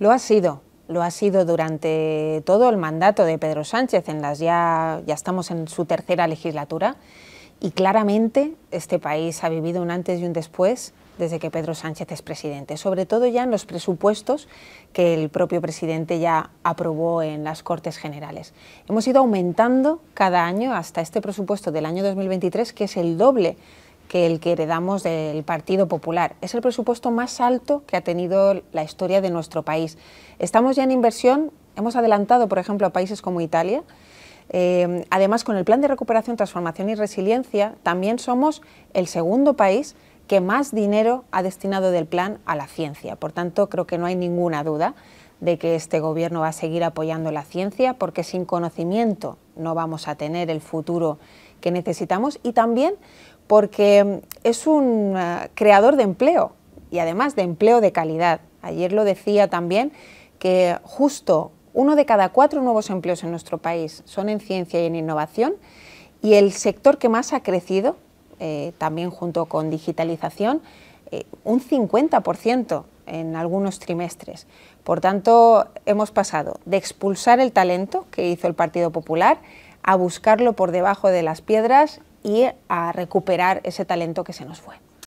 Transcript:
Lo ha sido, lo ha sido durante todo el mandato de Pedro Sánchez, en las ya, ya estamos en su tercera legislatura, y claramente este país ha vivido un antes y un después desde que Pedro Sánchez es presidente, sobre todo ya en los presupuestos que el propio presidente ya aprobó en las Cortes Generales. Hemos ido aumentando cada año hasta este presupuesto del año 2023, que es el doble que el que heredamos del Partido Popular. Es el presupuesto más alto que ha tenido la historia de nuestro país. Estamos ya en inversión, hemos adelantado, por ejemplo, a países como Italia. Eh, además, con el Plan de Recuperación, Transformación y Resiliencia, también somos el segundo país que más dinero ha destinado del plan a la ciencia. Por tanto, creo que no hay ninguna duda de que este gobierno va a seguir apoyando la ciencia porque sin conocimiento no vamos a tener el futuro que necesitamos y también porque es un eh, creador de empleo y además de empleo de calidad. Ayer lo decía también que justo uno de cada cuatro nuevos empleos en nuestro país son en ciencia y en innovación y el sector que más ha crecido, eh, también junto con digitalización, eh, un 50% en algunos trimestres. Por tanto, hemos pasado de expulsar el talento que hizo el Partido Popular a buscarlo por debajo de las piedras y a recuperar ese talento que se nos fue.